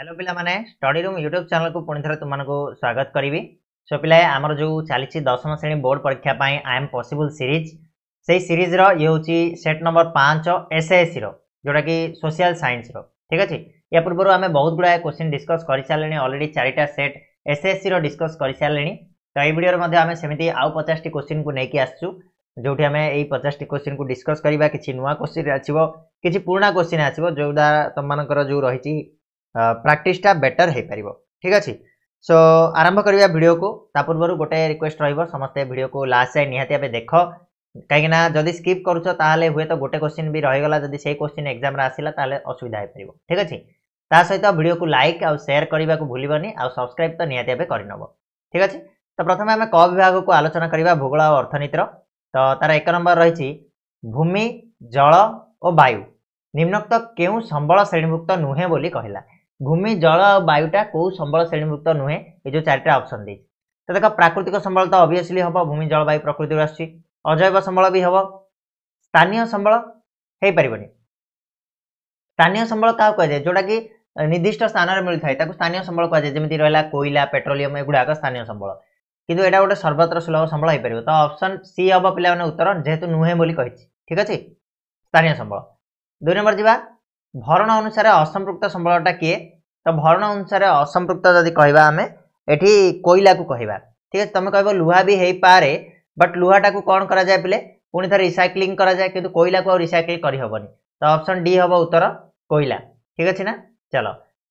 hello पे study room YouTube channel को पुणि थे तुमको स्वागत करी सो पिला आमर जो चली दशम श्रेणी बोर्ड परीक्षा आई एम पॉसिबल सीरीज से सीरीज्र ये हूँ सेट नंबर पाँच एस एस रोटा कि सोशियाल सैंस रीक अच्छे या पूर्व आम बहुत गुड़ाए क्वेश्चन डिस्कस कर सारे अलरेडी चारिटा सेट एस एस सी सारे तो ये भिडियो में सेमती आउ पचास क्वेश्चन को लेकिन आसचु जो पचास क्वेश्चन को डिस्कस करवा कि नुआ क्वेश्चन आसो जो द्वारा तुम जो रही ପ୍ରାକ୍ଟିସ୍ଟା ବେଟର୍ ହୋଇପାରିବ ଠିକ୍ ଅଛି ସୋ ଆରମ୍ଭ କରିବା ଭିଡ଼ିଓକୁ ତା ପୂର୍ବରୁ ଗୋଟେ ରିକ୍ୱେଷ୍ଟ ରହିବ ସମସ୍ତେ ଭିଡ଼ିଓକୁ ଲାଷ୍ଟ ଯାଏ ନିହାତି ଭାବେ ଦେଖ କାହିଁକିନା ଯଦି ସ୍କିପ୍ କରୁଛ ତାହେଲେ ହୁଏତ ଗୋଟେ କୋଶ୍ଚିନ୍ ବି ରହିଗଲା ଯଦି ସେଇ କୋଶ୍ଚିନ୍ ଏକ୍ଜାମ୍ରେ ଆସିଲା ତାହେଲେ ଅସୁବିଧା ହୋଇପାରିବ ଠିକ୍ ଅଛି ତା ସହିତ ଭିଡ଼ିଓକୁ ଲାଇକ୍ ଆଉ ସେୟାର କରିବାକୁ ଭୁଲିବନି ଆଉ ସବସ୍କ୍ରାଇବ୍ ତ ନିହାତି ଭାବେ କରିନେବ ଠିକ୍ ଅଛି ତ ପ୍ରଥମେ ଆମେ କ ବିଭାଗକୁ ଆଲୋଚନା କରିବା ଭୂଗୋଳ ଆଉ ଅର୍ଥନୀତିର ତ ତାର ଏକ ନମ୍ବର ରହିଛି ଭୂମି ଜଳ ଓ ବାୟୁ ନିମ୍ନୋକ୍ତ କେଉଁ ସମ୍ବଳ ଶ୍ରେଣୀଭୁକ୍ତ ନୁହେଁ ବୋଲି କହିଲା ଭୂମି ଜଳ ଆଉ ବାୟୁଟା କେଉଁ ସମ୍ବଳ ଶ୍ରେଣୀଭୁକ୍ତ ନୁହେଁ ଏ ଯେଉଁ ଚାରିଟା ଅପସନ୍ ଦେଇଛି ତ ଦେଖ ପ୍ରାକୃତିକ ସମ୍ବଳ ତ ଅଭିଅସ୍ଲି ହେବ ଭୂମି ଜଳ ବାୟୁ ପ୍ରକୃତିରୁ ଆସୁଛି ଅଜୈବ ସମ୍ବଳ ବି ହେବ ସ୍ଥାନୀୟ ସମ୍ବଳ ହେଇପାରିବନି ସ୍ଥାନୀୟ ସମ୍ବଳ କାହାକୁ କୁହାଯାଏ ଯେଉଁଟାକି ନିର୍ଦ୍ଦିଷ୍ଟ ସ୍ଥାନରେ ମିଳିଥାଏ ତାକୁ ସ୍ଥାନୀୟ ସମ୍ବଳ କୁହାଯାଏ ଯେମିତି ରହିଲା କୋଇଲା ପେଟ୍ରୋଲିୟମ ଏଗୁଡ଼ାକ ସ୍ଥାନୀୟ ସମ୍ବଳ କିନ୍ତୁ ଏଇଟା ଗୋଟେ ସର୍ବତ୍ର ସୁଲଭ ସମ୍ବଳ ହେଇପାରିବ ତ ଅପସନ୍ ସି ହେବ ପିଲାମାନେ ଉତ୍ତର ଯେହେତୁ ନୁହେଁ ବୋଲି କହିଛି ଠିକ ଅଛି ସ୍ଥାନୀୟ ସମ୍ବଳ ଦୁଇ ନମ୍ବର ଯିବା ଭରଣ ଅନୁସାରେ ଅସମ୍ପୃକ୍ତ ସମ୍ବଳଟା କିଏ ତ ଭରଣ ଅନୁସାରେ ଅସମ୍ପୃକ୍ତ ଯଦି କହିବା ଆମେ ଏଠି କୋଇଲାକୁ କହିବା ଠିକ୍ ଅଛି ତୁମେ କହିବ ଲୁହା ବି ହେଇପାରେ ବଟ୍ ଲୁହାଟାକୁ କ'ଣ କରାଯାଏ ପିଲେ ପୁଣି ଥରେ ରିସାଇକ୍ଲିଂ କରାଯାଏ କିନ୍ତୁ କୋଇଲାକୁ ଆଉ ରିସାଇକ୍ଲିଂ କରିହେବନି ତ ଅପସନ୍ ଡି ହେବ ଉତ୍ତର କୋଇଲା ଠିକ୍ ଅଛି ନା ଚାଲ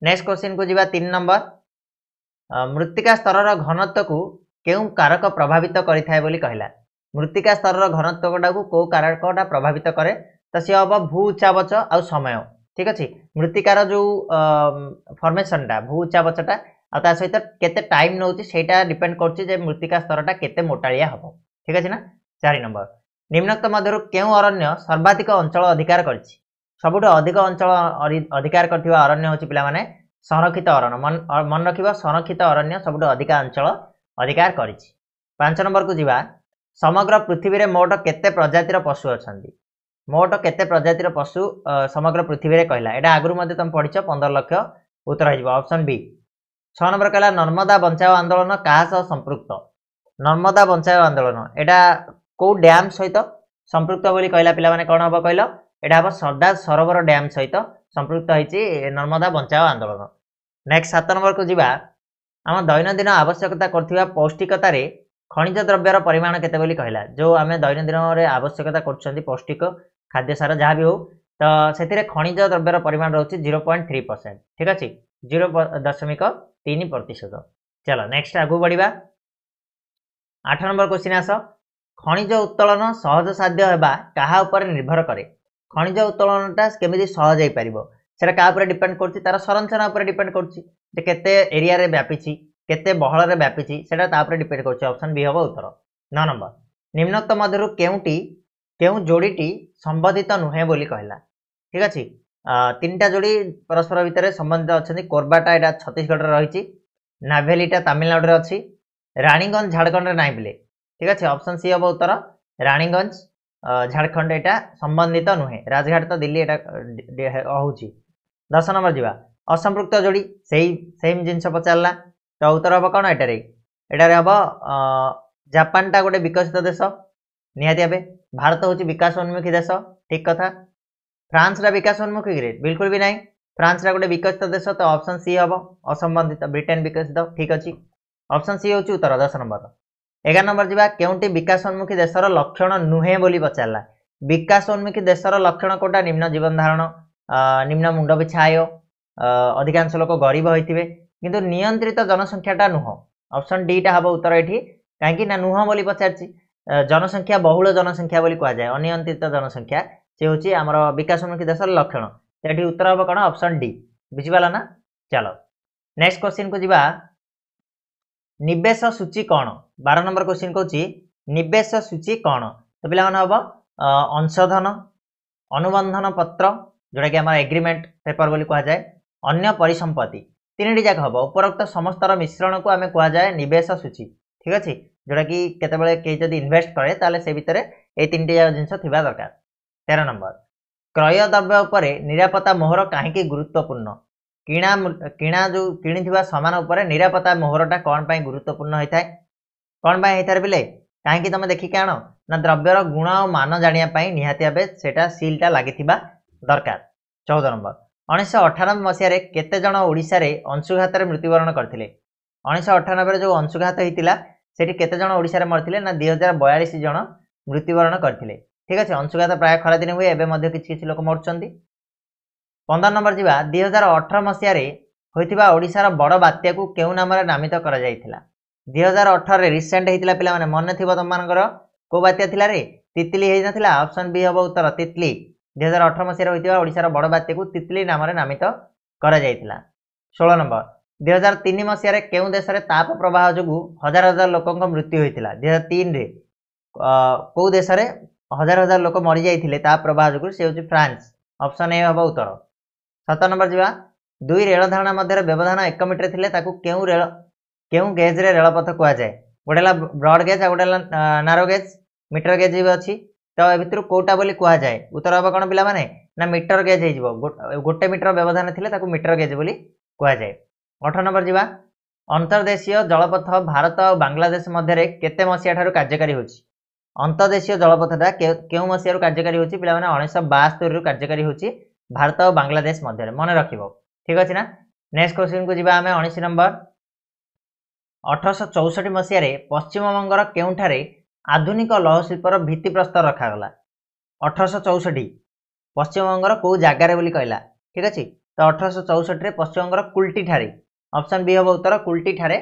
ନେକ୍ସଟ କ୍ୱେଶ୍ଚିନ୍କୁ ଯିବା ତିନି ନମ୍ବର ମୃତ୍ତିକା ସ୍ତରର ଘନତ୍ୱକୁ କେଉଁ କାରକ ପ୍ରଭାବିତ କରିଥାଏ ବୋଲି କହିଲା ମୃତ୍ତିକା ସ୍ତରର ଘନତ୍ୱଟାକୁ କେଉଁ କାରକଟା ପ୍ରଭାବିତ କରେ ତ ସିଏ ହେବ ଭୂ ଉଚ୍ଚାବଚ ଆଉ ସମୟ ঠিক ଅଛି ମୃତ୍ତିକାର ଯେଉଁ ଫର୍ମେସନଟା ଭୂ ଉଚ୍ଚାବଚଟା ଆଉ ତା ସହିତ କେତେ ଟାଇମ୍ ନେଉଛି ସେଇଟା ଡିପେଣ୍ଡ କରୁଛି ଯେ ମୃତ୍ତିକା ସ୍ତରଟା କେତେ ମୋଟାଳିଆ ହେବ ଠିକ୍ ଅଛି ନା ଚାରି ନମ୍ବର ନିମ୍ନକ୍ତ ମଧ୍ୟରୁ କେଉଁ ଅରଣ୍ୟ ସର୍ବାଧିକ ଅଞ୍ଚଳ ଅଧିକାର କରିଛି ସବୁଠୁ ଅଧିକ ଅଞ୍ଚଳ ଅଧିକାର କରିଥିବା ଅରଣ୍ୟ ହେଉଛି ପିଲାମାନେ ସଂରକ୍ଷିତ ଅରଣ୍ୟ ମନେ ରଖିବ ସଂରକ୍ଷିତ ଅରଣ୍ୟ ସବୁଠୁ ଅଧିକା ଅଞ୍ଚଳ ଅଧିକାର କରିଛି ପାଞ୍ଚ ନମ୍ବରକୁ ଯିବା ସମଗ୍ର ପୃଥିବୀରେ ମୋଟ କେତେ ପ୍ରଜାତିର ପଶୁ ଅଛନ୍ତି ମୋଟ କେତେ ପ୍ରଜାତିର ପଶୁ ସମଗ୍ର ପୃଥିବୀରେ କହିଲା ଏଇଟା ଆଗରୁ ମଧ୍ୟ ତମେ ପଢିଛ ପନ୍ଦର ଲକ୍ଷ ଉତ୍ତର ହେଇଯିବ ଅପସନ୍ ବି ଛଅ ନମ୍ବର କହିଲା ନର୍ମଦା ବଞ୍ଚାଓ ଆନ୍ଦୋଳନ କାହା ସହ ସମ୍ପୃକ୍ତ ନର୍ମଦା ବଞ୍ଚାଓ ଆନ୍ଦୋଳନ ଏଇଟା କୋଉ ଡ୍ୟାମ୍ ସହିତ ସମ୍ପୃକ୍ତ ବୋଲି କହିଲା ପିଲାମାନେ କ'ଣ ହବ କହିଲ ଏଇଟା ହବ ସର୍ଦ୍ଦାର ସରୋବର ଡ୍ୟାମ୍ ସହିତ ସମ୍ପୃକ୍ତ ହେଇଛି ନର୍ମଦା ବଞ୍ଚାଓ ଆନ୍ଦୋଳନ ନେକ୍ସଟ ସାତ ନମ୍ବରକୁ ଯିବା ଆମ ଦୈନନ୍ଦିନ ଆବଶ୍ୟକତା କରୁଥିବା ପୌଷ୍ଟିକତାରେ ଖଣିଜ ଦ୍ରବ୍ୟର ପରିମାଣ କେତେ ବୋଲି କହିଲା ଯେଉଁ ଆମେ ଦୈନନ୍ଦିନରେ ଆବଶ୍ୟକତା କରୁଛନ୍ତି ପୌଷ୍ଟିକ ଖାଦ୍ୟ ସାର ଯାହା ବି ହଉ ତ ସେଥିରେ ଖଣିଜ ଦ୍ରବ୍ୟର ପରିମାଣ ରହୁଛି ଜିରୋ ପଏଣ୍ଟ ଥ୍ରୀ ପରସେଣ୍ଟ ଠିକ୍ ଅଛି ଜିରୋ ଦଶମିକ ତିନି ପ୍ରତିଶତ ଚାଲ ନେକ୍ସଟ ଆଗକୁ ବଢ଼ିବା ଆଠ ନମ୍ବର କୋଶ୍ଚିନ୍ ଆସ ଖଣିଜ ଉତ୍ତୋଳନ ସହଜ ସାଧ୍ୟ ହେବା କାହା ଉପରେ ନିର୍ଭର କରେ ଖଣିଜ ଉତ୍ତୋଳନଟା କେମିତି ସହଜ ହେଇପାରିବ ସେଟା କାହା ଉପରେ ଡିପେଣ୍ଡ କରୁଛି ତାର ସଂରଚନା ଉପରେ ଡିପେଣ୍ଡ କରୁଛି ଯେ କେତେ ଏରିଆରେ ବ୍ୟାପିଛି କେତେ ବହଳରେ ବ୍ୟାପିଛି ସେଟା ତା ଉପରେ ଡିପେଣ୍ଡ କରୁଛି ଅପସନ୍ ବି ହେବ ଉତ୍ତର ନଅ ନମ୍ବର ନିମ୍ନୋକ୍ତ ମଧ୍ୟରୁ କେଉଁଟି କେଉଁ ଯୋଡ଼ିଟି ସମ୍ବନ୍ଧିତ ନୁହେଁ ବୋଲି କହିଲା ଠିକ୍ ଅଛି ତିନିଟା ଯୋଡ଼ି ପରସ୍ପର ଭିତରେ ସମ୍ବନ୍ଧିତ ଅଛନ୍ତି କୋର୍ବାଟା ଏଇଟା ଛତିଶଗଡ଼ରେ ରହିଛି ନାଭେଲିଟା ତାମିଲନାଡ଼ୁରେ ଅଛି ରାଣୀଗଞ୍ଜ ଝାଡ଼ଖଣ୍ଡରେ ନାହିଁ ବୋଲି ଠିକ୍ ଅଛି ଅପସନ୍ ସି ହବ ଉତ୍ତର ରାଣୀଗଞ୍ଜ ଝାଡ଼ଖଣ୍ଡ ଏଇଟା ସମ୍ବନ୍ଧିତ ନୁହେଁ ରାଜଘାଟ ତ ଦିଲ୍ଲୀ ଏଇଟା ହେଉଛି ଦଶ ନମ୍ବର ଯିବା ଅସମ୍ପୃକ୍ତ ଯୋଡ଼ି ସେଇ ସେମ୍ ଜିନିଷ ପଚାରିଲା ତ ଉତ୍ତର ହବ କ'ଣ ଏଇଟାରେ ଏଠାରେ ହବ ଜାପାନଟା ଗୋଟେ ବିକଶିତ ଦେଶ ନିହାତି ଭାବେ ଭାରତ ହେଉଛି ବିକାଶୋନ୍ମୁଖୀ ଦେଶ ଠିକ୍ କଥା ଫ୍ରାନ୍ସଟା ବିକାଶୋନ୍ମୁଖୀ କି ବିଲକୁଲ ବି ନାହିଁ ଫ୍ରାନ୍ସଟା ଗୋଟେ ବିକଶିତ ଦେଶ ତ ଅପସନ୍ ସି ହେବ ଅସମ୍ବନ୍ଧିତ ବ୍ରିଟେନ୍ ବିକଶିତ ଠିକ୍ ଅଛି ଅପସନ୍ ସି ହେଉଛି ଉତ୍ତର ଦଶ ନମ୍ବର ଏଗାର ନମ୍ବର ଯିବା କେଉଁଟି ବିକାଶୋନ୍ମୁଖୀ ଦେଶର ଲକ୍ଷଣ ନୁହେଁ ବୋଲି ପଚାରିଲା ବିକାଶୋନ୍ମୁଖୀ ଦେଶର ଲକ୍ଷଣ କୋଉଟା ନିମ୍ନ ଜୀବନ ଧାରଣ ନିମ୍ନ ମୁଣ୍ଡ ପିଛା ଆୟ ଅଧିକାଂଶ ଲୋକ ଗରିବ ହୋଇଥିବେ କିନ୍ତୁ ନିୟନ୍ତ୍ରିତ ଜନସଂଖ୍ୟାଟା ନୁହଁ ଅପସନ୍ ଡିଟା ହେବ ଉତ୍ତର ଏଠି କାହିଁକି ନା ନୁହଁ ବୋଲି ପଚାରିଛି ଜନସଂଖ୍ୟା ବହୁଳ ଜନସଂଖ୍ୟା ବୋଲି କୁହାଯାଏ ଅନିୟନ୍ତ୍ରିତ ଜନସଂଖ୍ୟା ସେ ହେଉଛି ଆମର ବିକାଶମୁଖୀ ଦେଶର ଲକ୍ଷଣ ସେଠି ଉତ୍ତର ହେବ କ'ଣ ଅପସନ୍ ଡି ବୁଝିପାରିଲ ନା ଚାଲ ନେକ୍ସଟ କ୍ୱେଶ୍ଚିନ୍କୁ ଯିବା ନିବେଶ ସୂଚୀ କ'ଣ ବାର ନମ୍ବର କ୍ୱେଶ୍ଚିନ୍ କହୁଛି ନିବେଶ ସୂଚୀ କ'ଣ ତ ପିଲାମାନେ ହେବ ଅଂଶଧନ ଅନୁବନ୍ଧନ ପତ୍ର ଯେଉଁଟାକି ଆମର ଏଗ୍ରିମେଣ୍ଟ ପେପର୍ ବୋଲି କୁହାଯାଏ ଅନ୍ୟ ପରିସମ୍ପତ୍ତି ତିନିଟି ଯାକ ହେବ ଉପରୋକ୍ତ ସମସ୍ତର ମିଶ୍ରଣକୁ ଆମେ କୁହାଯାଏ ନିବେଶ ସୂଚୀ ଠିକ୍ ଅଛି ଯେଉଁଟା କି କେତେବେଳେ କେହି ଯଦି ଇନଭେଷ୍ଟ କରେ ତାହେଲେ ସେ ଭିତରେ ଏଇ ତିନିଟି ଯାକ ଜିନିଷ ଥିବା ଦରକାର ତେର ନମ୍ବର କ୍ରୟ ଦ୍ରବ୍ୟ ଉପରେ ନିରାପତ୍ତା ମୋହର କାହିଁକି ଗୁରୁତ୍ୱପୂର୍ଣ୍ଣ କିଣା କିଣା ଯେଉଁ କିଣିଥିବା ସମାନ ଉପରେ ନିରାପତ୍ତା ମୋହରଟା କ'ଣ ପାଇଁ ଗୁରୁତ୍ୱପୂର୍ଣ୍ଣ ହୋଇଥାଏ କ'ଣ ପାଇଁ ହେଇଥାଏ ବୋଲେ କାହିଁକି ତମେ ଦେଖିକି ଆଣ ନା ଦ୍ରବ୍ୟର ଗୁଣ ଆଉ ମାନ ଜାଣିବା ପାଇଁ ନିହାତି ଭାବେ ସେଇଟା ସିଲ୍ଟା ଲାଗିଥିବା ଦରକାର ଚଉଦ ନମ୍ବର ଉଣେଇଶହ ଅଠାନବେ ମସିହାରେ କେତେ ଜଣ ଓଡ଼ିଶାରେ ଅଂଶୁଘାତରେ ମୃତ୍ୟୁବରଣ କରିଥିଲେ ଉଣେଇଶହ ଅଠାନବେରେ ଯେଉଁ ଅଂଶୁଘାତ ହେଇଥିଲା সেটি কেতে জন ওড়িশার মরিলে না দুই হাজার বয়ালিশ জন মৃত্যুবরণ করে ঠিক আছে অংশুঘাত প্রায় খরাদিনে হুয়ে এবে মধ্যে কিছু কিছু লোক মরুচার পনের নম্বর যা দুই হাজার অঠর মশিয়ার হয়েছিবা ওড়িশার বড় বাত্যাকে কেউ নামে নামিত করা যাই দুই হাজার অঠরের রিসেন্ট হয়েছিল পিলামানে মনে থিব তোমার কেউ বাত্যা লা রে তিতলি হয়ে না অপশন বি হব উত্তর তিতলি দুই হাজার অঠর মশিয়ার হয়েছিবা ওড়িশার বড় বাত্যাকে তিতলি নামে নামিত করা যাই ষোল নম্বর ଦୁଇ ହଜାର ତିନି ମସିହାରେ କେଉଁ ଦେଶରେ ତାପ ପ୍ରବାହ ଯୋଗୁଁ ହଜାର ହଜାର ଲୋକଙ୍କ ମୃତ୍ୟୁ ହୋଇଥିଲା ଦୁଇ ହଜାର ତିନିରେ କେଉଁ ଦେଶରେ ହଜାର ହଜାର ଲୋକ ମରିଯାଇଥିଲେ ତାପ ପ୍ରବାହ ଯୋଗୁଁ ସେ ହେଉଛି ଫ୍ରାନ୍ସ ଅପସନ୍ ଏ ହେବ ଉତ୍ତର ସତ ନମ୍ବର ଯିବା ଦୁଇ ରେଳ ଧାରଣା ମଧ୍ୟରେ ବ୍ୟବଧାନ ଏକ ମିଟର ଥିଲେ ତାକୁ କେଉଁ ରେଳ କେଉଁ ଗେଜ୍ରେ ରେଳପଥ କୁହାଯାଏ ଗୋଟେ ହେଲା ବ୍ରଡ୍ ଗେଜ୍ ଆଉ ଗୋଟେ ହେଲା ନାରୋ ଗେଜ୍ ମିଟର ଗେଜ୍ ବି ଅଛି ତ ଏ ଭିତରୁ କେଉଁଟା ବୋଲି କୁହାଯାଏ ଉତ୍ତର ହେବ କ'ଣ ପିଲାମାନେ ନା ମିଟର ଗେଜ୍ ହେଇଯିବ ଗୋଟେ ମିଟର ବ୍ୟବଧାନ ଥିଲେ ତାକୁ ମିଟର ଗେଜ୍ ବୋଲି କୁହାଯାଏ ଅଠର ନମ୍ବର ଯିବା ଅନ୍ତର୍ଦେଶୀୟ ଜଳପଥ ଭାରତ ଆଉ ବାଂଲାଦେଶ ମଧ୍ୟରେ କେତେ ମସିହା ଠାରୁ କାର୍ଯ୍ୟକାରୀ ହେଉଛି ଅନ୍ତର୍ଦେଶୀୟ ଜଳପଥଟା କେଉଁ ମସିହାରୁ କାର୍ଯ୍ୟକାରୀ ହେଉଛି ପିଲାମାନେ ଉଣେଇଶହ ବାସ୍ତରୀରୁ କାର୍ଯ୍ୟକାରୀ ହେଉଛି ଭାରତ ଆଉ ବାଂଲାଦେଶ ମଧ୍ୟରେ ମନେ ରଖିବ ଠିକ୍ ଅଛି ନା ନେକ୍ସଟ କ୍ୱେଶ୍ଚିନ୍କୁ ଯିବା ଆମେ ଉଣେଇଶ ନମ୍ବର ଅଠରଶହ ଚଉଷଠି ମସିହାରେ ପଶ୍ଚିମବଙ୍ଗର କେଉଁଠାରେ ଆଧୁନିକ ଲୌହ ଶିଳ୍ପର ଭିତ୍ତିପ୍ରସ୍ତର ରଖାଗଲା ଅଠରଶହ ଚଉଷଠି ପଶ୍ଚିମବଙ୍ଗର କେଉଁ ଜାଗାରେ ବୋଲି କହିଲା ଠିକ୍ ଅଛି ତ ଅଠରଶହ ଚଉଷଠିରେ ପଶ୍ଚିମବଙ୍ଗର କୁଲ୍ଟିଠାରେ অপশন বি হব উত্তর কুলটি ঠারে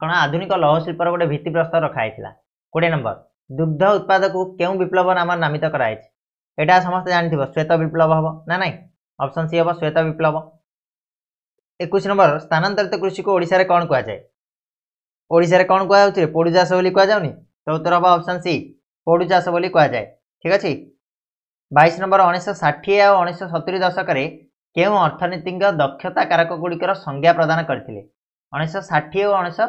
କ'ଣ ଆଧୁନିକ ଲୌହ ଶିଳ୍ପର ଗୋଟେ ଭିତ୍ତିପ୍ରସ୍ତର ରଖାହେଇଥିଲା କୋଡ଼ିଏ ନମ୍ବର ଦୁଗ୍ଧ ଉତ୍ପାଦକୁ କେଉଁ ବିପ୍ଳବ ନାମରେ ନାମିତ କରାଯାଇଛି ଏଇଟା ସମସ୍ତେ ଜାଣିଥିବ ଶ୍ୱେତ ବିପ୍ଳବ ହେବ ନା ନାହିଁ ଅପସନ୍ ସି ହେବ ଶ୍ୱେତ ବିପ୍ଳବ ଏକୋଇଶ ନମ୍ବର ସ୍ଥାନାନ୍ତରିତ କୃଷିକୁ ଓଡ଼ିଶାରେ କ'ଣ କୁହାଯାଏ ଓଡ଼ିଶାରେ କ'ଣ କୁହାଯାଉଛି ପୋଡ଼ୁ ଚାଷ ବୋଲି କୁହାଯାଉନି ତ ଉତ୍ତର ହେବ ଅପସନ୍ ସି ପୋଡ଼ୁ ଚାଷ ବୋଲି କୁହାଯାଏ ଠିକ୍ ଅଛି ବାଇଶ ନମ୍ବର ଉଣେଇଶହ ଷାଠିଏ ଆଉ ଉଣେଇଶହ ସତୁରି ଦଶକରେ କେଉଁ ଅର୍ଥନୀତିଜ୍ଞ ଦକ୍ଷତା କାରକଗୁଡ଼ିକର ସଂଜ୍ଞା ପ୍ରଦାନ କରିଥିଲେ ଉଣେଇଶହ ଷାଠିଏ ଓ ଉଣେଇଶହ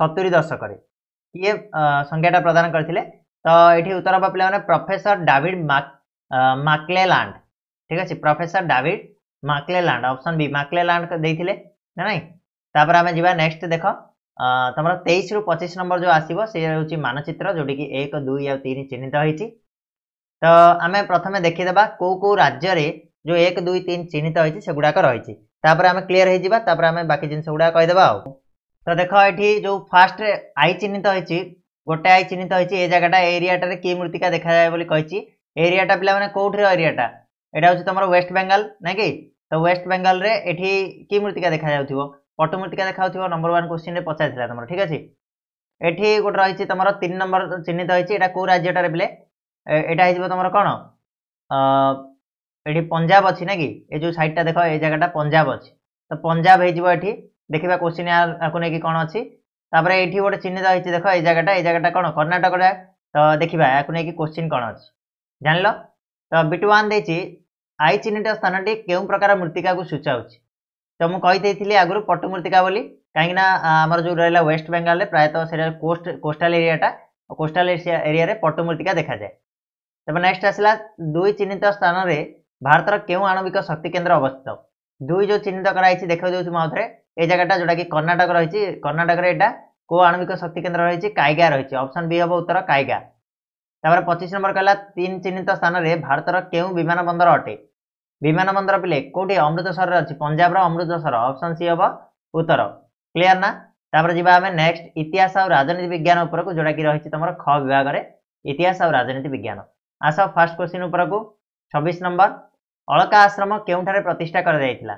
ସତୁରି ଦଶକରେ କିଏ ସଂଜ୍ଞାଟା ପ୍ରଦାନ କରିଥିଲେ ତ ଏଠି ଉତ୍ତର ହେବ ପିଲାମାନେ ପ୍ରଫେସର ଡାଭିଡ ମାକ୍ଲେଲାଣ୍ଡ ଠିକ ଅଛି professor David McClelland option B McClelland ଦେଇଥିଲେ ନା ନାହିଁ ତାପରେ ଆମେ ଯିବା ନେକ୍ସଟ ଦେଖ ତମର ତେଇଶରୁ ପଚିଶ ନମ୍ବର ଯେଉଁ ଆସିବ ସେ ହେଉଛି ମାନଚିତ୍ର ଯେଉଁଠିକି ଏକ ଦୁଇ ଆଉ ତିନି ଚିହ୍ନିତ ହେଇଛି ତ ଆମେ ପ୍ରଥମେ ଦେଖିଦେବା କେଉଁ କେଉଁ ରାଜ୍ୟରେ जो एक दुई तीन चिह्नित होती से गुड़ाक रही आम क्लीयर होपर आम बाकी जिन गुड़ाक कहीदेवा तो देख ये जो फास्ट आई चिह्नित होती गोटे आई चिह्नित होती ए जगटा एरियाटार कि मृत्तिका देखा जाए कही एरियाटा पे कौटर एरियाटा यहाँ हूँ तुम वेस्ट बेंगाल ना कि तो वेस्ट बेंगाल ये कि मृत्तिका देखा जाऊ पटु मृत्तिका देखा नंबर वन क्वेश्चन पचार तुम ठीक अच्छे ये गोटे रही तुम तीन नंबर चिह्नित होती कौ राज्यटार बोले यहाँ हो तुम कौन ଏଠି ପଞ୍ଜାବ ଅଛି ନା କି ଏ ଯେଉଁ ସାଇଡ଼ଟା ଦେଖ ଏ ଜାଗାଟା ପଞ୍ଜାବ ଅଛି ତ ପଞ୍ଜାବ ହେଇଯିବ ଏଠି ଦେଖିବା କୋଶ୍ଚିନ୍ ଆକୁ ନେଇକି କ'ଣ ଅଛି ତାପରେ ଏଠି ଗୋଟେ ଚିହ୍ନିତ ହେଇଛି ଦେଖ ଏ ଜାଗାଟା ଏ ଜାଗାଟା କ'ଣ କର୍ଣ୍ଣାଟକଟା ତ ଦେଖିବା ଏହାକୁ ନେଇକି କୋଶ୍ଚିନ୍ କ'ଣ ଅଛି ଜାଣିଲ ତ ବିଟ୍ ୱାନ୍ ଦେଇଛି ଆଇ ଚିହ୍ନିତ ସ୍ଥାନଟି କେଉଁ ପ୍ରକାର ମୃତ୍ତିକାକୁ ସୂଚାଉଛି ତ ମୁଁ କହିଦେଇଥିଲି ଆଗରୁ ପଟ୍ଟୁ ମୃତ୍ତିକା ବୋଲି କାହିଁକିନା ଆମର ଯେଉଁ ରହିଲା ୱେଷ୍ଟ ବେଙ୍ଗାଲରେ ପ୍ରାୟତଃ ସେଟା କୋଷ୍ଟ କୋଷ୍ଟାଲ ଏରିଆଟା କୋଷ୍ଟାଲ ଏରିଆରେ ପଟ୍ଟୁ ମୃତ୍ତିକା ଦେଖାଯାଏ ତାପରେ ନେକ୍ସଟ ଆସିଲା ଦୁଇ ଚିହ୍ନିତ ସ୍ଥାନରେ ଭାରତର କେଉଁ ଆଣବିକ ଶକ୍ତି କେନ୍ଦ୍ର ଅବସ୍ଥିତ ଦୁଇ ଯେଉଁ ଚିହ୍ନିତ କରାଯାଇଛି ଦେଖାଇ ଦେଉଛି ମୁଁ ଆଉଥରେ এই জায়গাটা যেটা কি কর্ণাটক রয়েছে কর্ণাটকের এটা কো আণবিক শক্তি কেন্দ্র রয়েছে কাইগা রয়েছে অপশন বি হব উত্তর কাইগা তারপরে পঁচিশ নম্বর কহিলা তিন চিহ্নিত স্থানরে ভারতর কেউ বিমান বন্দর অটে বিমান বন্দর পিলে কোটি অমৃতসরের অছি পঞ্জাবর অমৃতসর অপশন সি হব উত্তর ক্লিয়ার না তারপরে যা আমি নেক্সট ইতিহাস আর রাজনীতি বিজ্ঞান উপরক যেটা কি রয়েছে তোমার খ বিভাগের ইতিহাস আর রাজনীতি বিজ্ঞান আস ফার্স্ট কোশ্চিন উপরক ছবিশ নম্বর ଅଳକା ଆଶ୍ରମ କେଉଁଠାରେ ପ୍ରତିଷ୍ଠା କରାଯାଇଥିଲା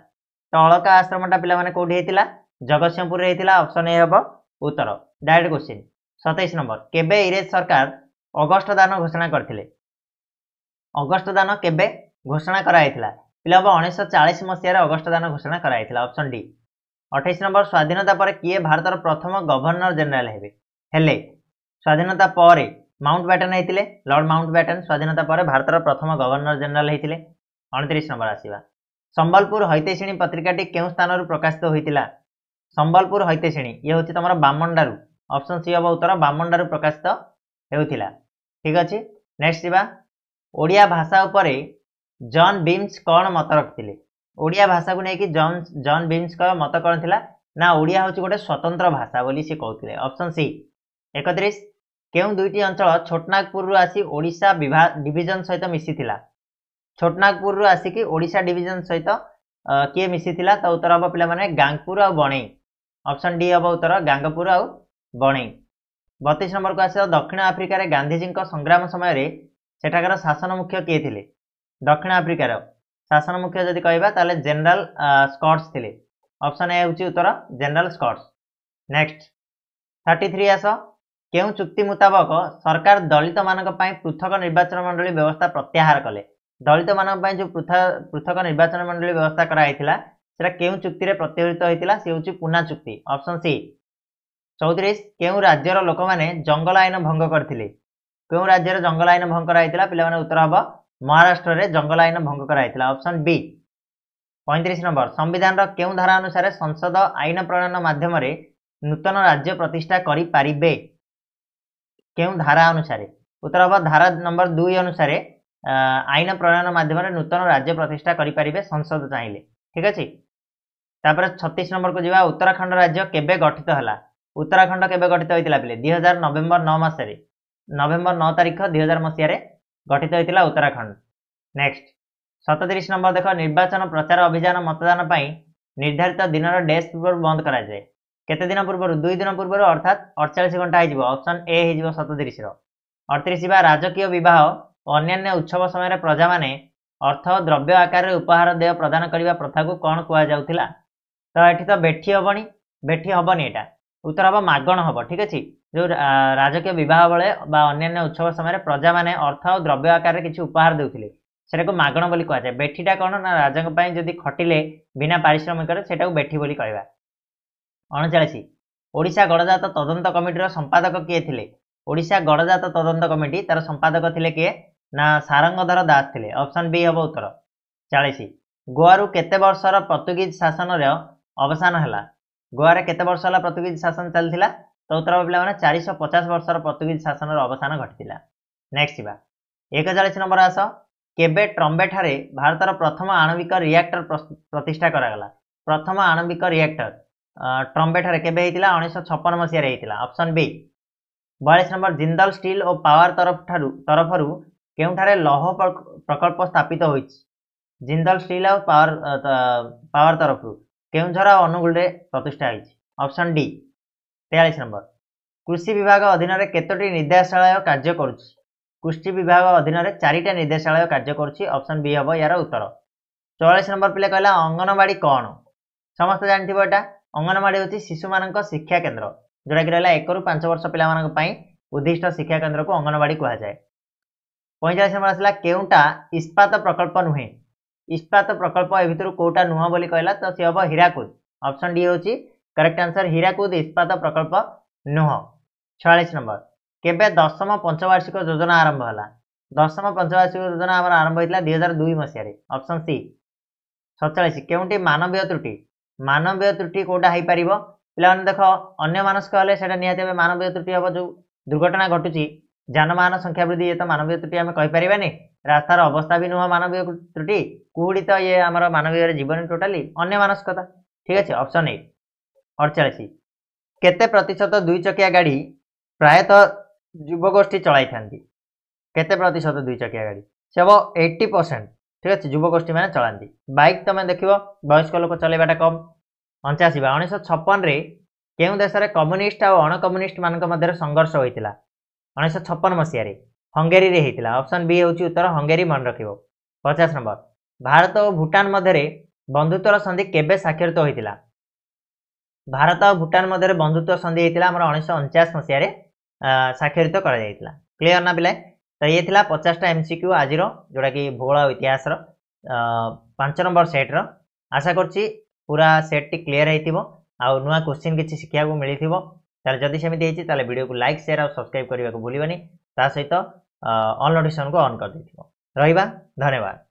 ତ ଅଳକା ଆଶ୍ରମଟା ପିଲାମାନେ କେଉଁଠି ହେଇଥିଲା ଜଗତସିଂହପୁରରେ ହେଇଥିଲା ଅପସନ୍ ଏ ହେବ ଉତ୍ତର ଡାଇରେକ୍ଟ କ୍ୱେଶ୍ଚିନ୍ ସତେଇଶ ନମ୍ବର କେବେ ଇରେଜ ସରକାର ଅଗଷ୍ଟ ଦାନ ଘୋଷଣା କରିଥିଲେ ଅଗଷ୍ଟ ଦାନ କେବେ ଘୋଷଣା କରାଯାଇଥିଲା ପିଲା ହେବ ଉଣେଇଶହ ଚାଳିଶ ମସିହାରେ ଅଗଷ୍ଟ ଦାନ ଘୋଷଣା କରାଯାଇଥିଲା ଅପସନ୍ ଡି ଅଠେଇଶ ନମ୍ବର ସ୍ୱାଧୀନତା ପରେ କିଏ ଭାରତର ପ୍ରଥମ ଗଭର୍ଣ୍ଣର ଜେନେରାଲ ହେବେ ହେଲେ ସ୍ୱାଧୀନତା ପରେ ମାଉଣ୍ଟ ବ୍ୟାଟେନ୍ ହେଇଥିଲେ ଲର୍ଡ ମାଉଣ୍ଟ ବ୍ୟାଟେନ୍ ସ୍ୱାଧୀନତା ପରେ ଭାରତର ପ୍ରଥମ ଗଭର୍ଣ୍ଣର ଜେନେରାଲ ହେଇଥିଲେ ଅଣତିରିଶ ନମ୍ବର ଆସିବା ସମ୍ବଲପୁର ହୈତେଶିଣୀ ପତ୍ରିକାଟି କେଉଁ ସ୍ଥାନରୁ ପ୍ରକାଶିତ ହୋଇଥିଲା ସମ୍ବଲପୁର ହୈତେଶିଣୀ ଇଏ ହେଉଛି ତୁମର ବାମଣ୍ଡାରୁ ଅପସନ୍ ସି ହବ ଉତ୍ତର ବାମଣ୍ଡାରୁ ପ୍ରକାଶିତ ହେଉଥିଲା ଠିକ୍ ଅଛି ନେକ୍ସଟ ଯିବା ଓଡ଼ିଆ ଭାଷା ଉପରେ ଜନ୍ ବିମ୍ସ କ'ଣ ମତ ରଖିଥିଲେ ଓଡ଼ିଆ ଭାଷାକୁ ନେଇକି ଜନ୍ ଜନ୍ ବିମ୍ସଙ୍କ ମତ କ'ଣ ଥିଲା ନା ଓଡ଼ିଆ ହେଉଛି ଗୋଟେ ସ୍ୱତନ୍ତ୍ର ଭାଷା ବୋଲି ସେ କହୁଥିଲେ ଅପସନ୍ ସି ଏକତିରିଶ କେଉଁ ଦୁଇଟି ଅଞ୍ଚଳ ଛୋଟନାଗପୁରରୁ ଆସି ଓଡ଼ିଶା ବିଭା ଡିଭିଜନ୍ ସହିତ ମିଶିଥିଲା ଛୋଟନାଗପୁରରୁ ଆସିକି ଓଡ଼ିଶା ଡିଭିଜନ ସହିତ କିଏ ମିଶିଥିଲା ତ ଉତ୍ତର ହେବ ପିଲାମାନେ ଗାଙ୍ଗପୁର ଆଉ ବଣେଇ ଅପସନ୍ ଡି ହେବ ଉତ୍ତର ଗାଙ୍ଗପୁର ଆଉ ବଣେଇ ବତିଶ ନମ୍ବରକୁ ଆସିବ ଦକ୍ଷିଣ ଆଫ୍ରିକାରେ ଗାନ୍ଧିଜୀଙ୍କ ସଂଗ୍ରାମ ସମୟରେ ସେଠାକାର ଶାସନ ମୁଖ୍ୟ କିଏ ଥିଲେ ଦକ୍ଷିଣ ଆଫ୍ରିକାର ଶାସନ ମୁଖ୍ୟ ଯଦି କହିବା ତାହେଲେ ଜେନେରାଲ ସ୍କଟ୍ସ ଥିଲେ ଅପସନ୍ ଏ ହେଉଛି ଉତ୍ତର general Scots next thirty three ଆସ କେଉଁ ଚୁକ୍ତି ମୁତାବକ ସରକାର ଦଳିତମାନଙ୍କ ପାଇଁ ପୃଥକ ନିର୍ବାଚନ ମଣ୍ଡଳୀ ବ୍ୟବସ୍ଥା ପ୍ରତ୍ୟାହାର କଲେ ଦଳିତ ମାନଙ୍କ ପାଇଁ ଯେଉଁ ପୃଥକ ନିର୍ବାଚନ ମଣ୍ଡଳୀ ବ୍ୟବସ୍ଥା କରାଯାଇଥିଲା ସେଇଟା କେଉଁ ଚୁକ୍ତିରେ ପ୍ରତ୍ୟୋହିତ ହୋଇଥିଲା ସେ ହେଉଛି ପୁନା ଚୁକ୍ତି ଅପସନ୍ ସି ଚଉତିରିଶ କେଉଁ ରାଜ୍ୟର ଲୋକମାନେ ଜଙ୍ଗଲ ଆଇନ ଭଙ୍ଗ କରିଥିଲେ କେଉଁ ରାଜ୍ୟରେ ଜଙ୍ଗଲ ଆଇନ ଭଙ୍ଗ କରାଯାଇଥିଲା ପିଲାମାନେ ଉତ୍ତର ହେବ ମହାରାଷ୍ଟ୍ରରେ ଜଙ୍ଗଲ ଆଇନ ଭଙ୍ଗ କରାଯାଇଥିଲା ଅପସନ୍ ବି ପଇଁତିରିଶ ନମ୍ବର ସମ୍ବିଧାନର କେଉଁ ଧାରା ଅନୁସାରେ ସଂସଦ ଆଇନ ପ୍ରଣୟନ ମାଧ୍ୟମରେ ନୂତନ ରାଜ୍ୟ ପ୍ରତିଷ୍ଠା କରିପାରିବେ କେଉଁ ଧାରା ଅନୁସାରେ ଉତ୍ତର ହେବ ଧାରା ନମ୍ବର ଦୁଇ ଅନୁସାରେ ଆଇନ ପ୍ରଣୟନ ମାଧ୍ୟମରେ ନୂତନ ରାଜ୍ୟ ପ୍ରତିଷ୍ଠା କରିପାରିବେ ସଂସଦ ଚାହିଁଲେ ଠିକ୍ ଅଛି ତାପରେ ଛତିଶ ନମ୍ବରକୁ ଯିବା ଉତ୍ତରାଖଣ୍ଡ ରାଜ୍ୟ କେବେ ଗଠିତ ହେଲା ଉତ୍ତରାଖଣ୍ଡ କେବେ ଗଠିତ ହୋଇଥିଲା ପିଲେ ଦୁଇ ହଜାର ନଭେମ୍ବର ନଅ ମାସରେ ନଭେମ୍ବର ନଅ ତାରିଖ ଦୁଇ ହଜାର ମସିହାରେ ଗଠିତ ହୋଇଥିଲା ଉତ୍ତରାଖଣ୍ଡ ନେକ୍ସଟ ସତତିରିଶ ନମ୍ବର ଦେଖ ନିର୍ବାଚନ ପ୍ରଚାର ଅଭିଯାନ ମତଦାନ ପାଇଁ ନିର୍ଦ୍ଧାରିତ ଦିନର ଡେସ୍ ପୂର୍ବରୁ ବନ୍ଦ କରାଯାଏ କେତେ ଦିନ ପୂର୍ବରୁ ଦୁଇ ଦିନ ପୂର୍ବରୁ ଅର୍ଥାତ୍ ଅଡ଼ଚାଳିଶ ଘଣ୍ଟା ହେଇଯିବ ଅପସନ୍ ଏ ହେଇଯିବ ସତତିରିଶର ଅଡ଼ତିରିଶ ବା ରାଜକୀୟ ବିବାହ ଅନ୍ୟାନ୍ୟ ଉତ୍ସବ ସମୟରେ ପ୍ରଜାମାନେ ଅର୍ଥ ଦ୍ରବ୍ୟ ଆକାରରେ ଉପହାର ଦେୟ ପ୍ରଦାନ କରିବା ପ୍ରଥାକୁ କ'ଣ କୁହାଯାଉଥିଲା ତ ଏଠି ତ ବେଠି ହେବନି ବେଠି ହେବନି ଏଇଟା ଉତ୍ତର ହେବ ମାଗଣ ହେବ ଠିକ୍ ଅଛି ଯେଉଁ ରାଜକୀୟ ବିବାହ ବେଳେ ବା ଅନ୍ୟାନ୍ୟ ଉତ୍ସବ ସମୟରେ ପ୍ରଜାମାନେ ଅର୍ଥ ଆଉ ଦ୍ରବ୍ୟ ଆକାରରେ କିଛି ଉପହାର ଦେଉଥିଲେ ସେଟାକୁ ମାଗଣ ବୋଲି କୁହାଯାଏ ବେଠିଟା କ'ଣ ନା ରାଜାଙ୍କ ପାଇଁ ଯଦି ଖଟିଲେ ବିନା ପାରିଶ୍ରମିକରେ ସେଇଟାକୁ ବେଠି ବୋଲି କହିବା ଅଣଚାଳିଶ ଓଡ଼ିଶା ଗଡ଼ଜାତ ତଦନ୍ତ କମିଟିର ସମ୍ପାଦକ କିଏ ଥିଲେ ଓଡ଼ିଶା ଗଡ଼ଜାତ ତଦନ୍ତ କମିଟି ତାର ସମ୍ପାଦକ ଥିଲେ କିଏ ନା ସାରଙ୍ଗଧର ଦାସ ଥିଲେ ଅପସନ୍ ବି ହେବ ଉତ୍ତର ଚାଳିଶ ଗୋଆରୁ କେତେ ବର୍ଷର ପର୍ତ୍ତୁଗୀଜ ଶାସନର ଅବସାନ ହେଲା ଗୋଆରେ କେତେ ବର୍ଷ ହେଲା ପର୍ତ୍ତୁଗୀଜ ଶାସନ ଚାଲିଥିଲା ତ ଉତ୍ତର ପିଲାମାନେ ଚାରିଶହ ପଚାଶ ବର୍ଷର ପର୍ତ୍ତୁଗୀଜ ଶାସନର ଅବସାନ ଘଟିଥିଲା ନେକ୍ସଟ ଯିବା ଏକଚାଳିଶ ନମ୍ବର ଆସ କେବେ ଟ୍ରମ୍ବେଠାରେ ଭାରତର ପ୍ରଥମ ଆଣବିକ ରିଆକ୍ଟର ପ୍ରତିଷ୍ଠା କରାଗଲା ପ୍ରଥମ ଆଣବିକ ରିଆକ୍ଟର ଟ୍ରମ୍ବେଠାରେ କେବେ ହେଇଥିଲା ଉଣେଇଶହ ଛପନ ମସିହାରେ ହେଇଥିଲା ଅପସନ୍ ବି ବୟାଳିଶ ନମ୍ବର ଜିନ୍ଦଲ ଷ୍ଟିଲ୍ ଓ ପାୱାର ତରଫ ଠାରୁ ତରଫରୁ କେଉଁଠାରେ ଲୌହ ପ୍ରକଳ୍ପ ସ୍ଥାପିତ ହୋଇଛି ଜିନ୍ଦଲ ଷ୍ଟିଲ୍ ଆଉ ପାୱାର ପାୱାର ତରଫରୁ କେଉଁଝର ଆଉ ଅନୁଗୁଳରେ ପ୍ରତିଷ୍ଠା ହୋଇଛି ଅପସନ୍ ଡି ତେୟାଳିଶ ନମ୍ବର କୃଷି ବିଭାଗ ଅଧୀନରେ କେତୋଟି ନିର୍ଦ୍ଦେଶାଳୟ କାର୍ଯ୍ୟ କରୁଛି କୃଷି ବିଭାଗ ଅଧୀନରେ ଚାରିଟା ନିର୍ଦ୍ଦେଶାଳୟ କାର୍ଯ୍ୟ କରୁଛି ଅପସନ୍ ବି ହେବ ଏହାର ଉତ୍ତର ଚଉରାଳିଶ ନମ୍ବର ପିଲା କହିଲା ଅଙ୍ଗନବାଡ଼ି କ'ଣ ସମସ୍ତେ ଜାଣିଥିବ ଏଇଟା ଅଙ୍ଗନବାଡ଼ି ହେଉଛି ଶିଶୁମାନଙ୍କ ଶିକ୍ଷା କେନ୍ଦ୍ର ଯେଉଁଟାକି ରହିଲା ଏକରୁ ପାଞ୍ଚ ବର୍ଷ ପିଲାମାନଙ୍କ ପାଇଁ ଉଦ୍ଦିଷ୍ଟ ଶିକ୍ଷା କେନ୍ଦ୍ରକୁ ଅଙ୍ଗନବାଡ଼ି କୁହାଯାଏ ପଇଁଚାଳିଶ ନମ୍ବର ଆସିଲା କେଉଁଟା ଇସ୍ପାତ ପ୍ରକଳ୍ପ ନୁହେଁ ଇସ୍ପାତ ପ୍ରକଳ୍ପ ଏ ଭିତରୁ କେଉଁଟା ନୁହଁ ବୋଲି କହିଲା ତ ସେ ହେବ ହୀରାକୁଦ ଅପସନ୍ ଡି ହେଉଛି କରେକ୍ଟ ଆନ୍ସର ହୀରାକୁଦ ଇସ୍ପାତ ପ୍ରକଳ୍ପ ନୁହଁ ଛୟାଳିଶ ନମ୍ବର କେବେ ଦଶମ ପଞ୍ଚବାର୍ଷିକ ଯୋଜନା ଆରମ୍ଭ ହେଲା ଦଶମ ପଞ୍ଚବାର୍ଷିକ ଯୋଜନା ଆମର ଆରମ୍ଭ ହେଇଥିଲା ଦୁଇ ହଜାର ଦୁଇ ମସିହାରେ ଅପସନ୍ ସି ସତଚାଳିଶ କେଉଁଟି ମାନବୀୟ ତ୍ରୁଟି ମାନବୀୟ ତ୍ରୁଟି କେଉଁଟା ହେଇପାରିବ ପିଲାମାନେ ଦେଖ ଅନ୍ୟମନସ୍କ ହେଲେ ସେଇଟା ନିହାତି ଭାବେ ମାନବୀୟ ତ୍ରୁଟି ହେବ ଯେଉଁ ଦୁର୍ଘଟଣା ଘଟୁଛି ଯାନବାହନ ସଂଖ୍ୟା ବୃଦ୍ଧି ଇଏ ତ ମାନବୀୟ ତ୍ରୁଟି ଆମେ କହିପାରିବାନି ରାସ୍ତାର ଅବସ୍ଥା ବି ନୁହଁ ମାନବୀୟ ତ୍ରୁଟି କୁହୁଡ଼ି ତ ଇଏ ଆମର ମାନବୀୟର ଜୀବନ ଟୋଟାଲି ଅନ୍ୟମାନସ୍କତା ଠିକ୍ ଅଛି ଅପସନ୍ ଏଇଟ୍ ଅଡ଼ଚାଳିଶ କେତେ ପ୍ରତିଶତ ଦୁଇ ଚକିଆ ଗାଡ଼ି ପ୍ରାୟତଃ ଯୁବଗୋଷ୍ଠୀ ଚଳାଇଥାନ୍ତି କେତେ ପ୍ରତିଶତ ଦୁଇ ଚକିଆ ଗାଡ଼ି ସେ ହେବ ଏଇଟି ପରସେଣ୍ଟ ଠିକ୍ ଅଛି ଯୁବଗୋଷ୍ଠୀମାନେ ଚଳାନ୍ତି ବାଇକ୍ ତୁମେ ଦେଖିବ ବୟସ୍କ ଲୋକ ଚଲାଇବାଟା କମ୍ ଅଞ୍ଚାଅଶୀ ବା ଉଣେଇଶହ ଛପନରେ କେଉଁ ଦେଶରେ କମ୍ୟୁନିଷ୍ଟ ଆଉ ଅଣକମ୍ୟୁନିଷ୍ଟମାନଙ୍କ ମଧ୍ୟରେ ସଂଘର୍ଷ ହୋଇଥିଲା ଉଣେଇଶହ ଛପନ ମସିହାରେ ହଙ୍ଗେରୀରେ ହୋଇଥିଲା ଅପସନ୍ ବି ହେଉଛି ଉତ୍ତର ହଙ୍ଗେରୀ ମନେ ରଖିବ ପଚାଶ ନମ୍ବର ଭାରତ ଓ ଭୁଟାନ ମଧ୍ୟରେ ବନ୍ଧୁତ୍ୱର ସନ୍ଧି କେବେ ସ୍ୱାକ୍ଷରିତ ହୋଇଥିଲା ଭାରତ ଓ ଭୁଟାନ ମଧ୍ୟରେ ବନ୍ଧୁତ୍ୱ ସନ୍ଧି ହୋଇଥିଲା ଆମର ଉଣେଇଶହ ଅଣଚାଶ ମସିହାରେ ସ୍ୱାକ୍ଷରିତ କରାଯାଇଥିଲା କ୍ଲିଅର ନା ପିଲା ତ ଇଏ ଥିଲା ପଚାଶଟା ଏମ ସି କ୍ୟୁ ଆଜିର ଯେଉଁଟାକି ଭୂଗୋଳ ଇତିହାସର ପାଞ୍ଚ ନମ୍ବର ସେଟ୍ର ଆଶା କରୁଛି ପୁରା ସେଟ୍ଟି କ୍ଲିଅର ହୋଇଥିବ ଆଉ ନୂଆ କୋଶ୍ଚିନ୍ କିଛି ଶିଖିବାକୁ ମିଳିଥିବ ତାହେଲେ ଯଦି ସେମିତି ହେଇଛି ତାହେଲେ ଭିଡ଼ିଓକୁ ଲାଇକ୍ ସେୟାର ଆଉ ସବସ୍କ୍ରାଇବ୍ କରିବାକୁ ଭୁଲିବନି ତା ସହିତ ଅଲ୍ ନୋଟିଫିକେସନ୍କୁ ଅନ୍ କରିଦେଇଥିବ ରହିବା ଧନ୍ୟବାଦ